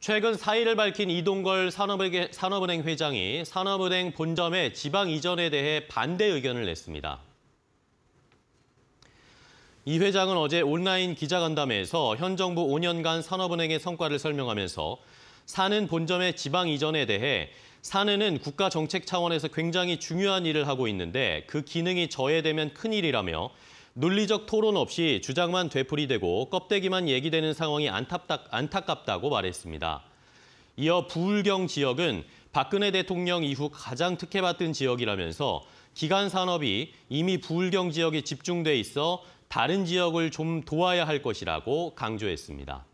최근 사의를 밝힌 이동걸 산업은행 회장이 산업은행 본점의 지방 이전에 대해 반대 의견을 냈습니다. 이 회장은 어제 온라인 기자간담회에서 현 정부 5년간 산업은행의 성과를 설명하면서 사는 본점의 지방 이전에 대해 사는은 국가 정책 차원에서 굉장히 중요한 일을 하고 있는데 그 기능이 저해되면 큰일이라며 논리적 토론 없이 주장만 되풀이되고 껍데기만 얘기되는 상황이 안타깝다, 고 말했습니다. 이어 부울경 지역은 박근혜 대통령 이후 가장 특혜받은 지역이라면서 기간 산업이 이미 부울경 지역에 집중돼 있어 다른 지역을 좀 도와야 할 것이라고 강조했습니다.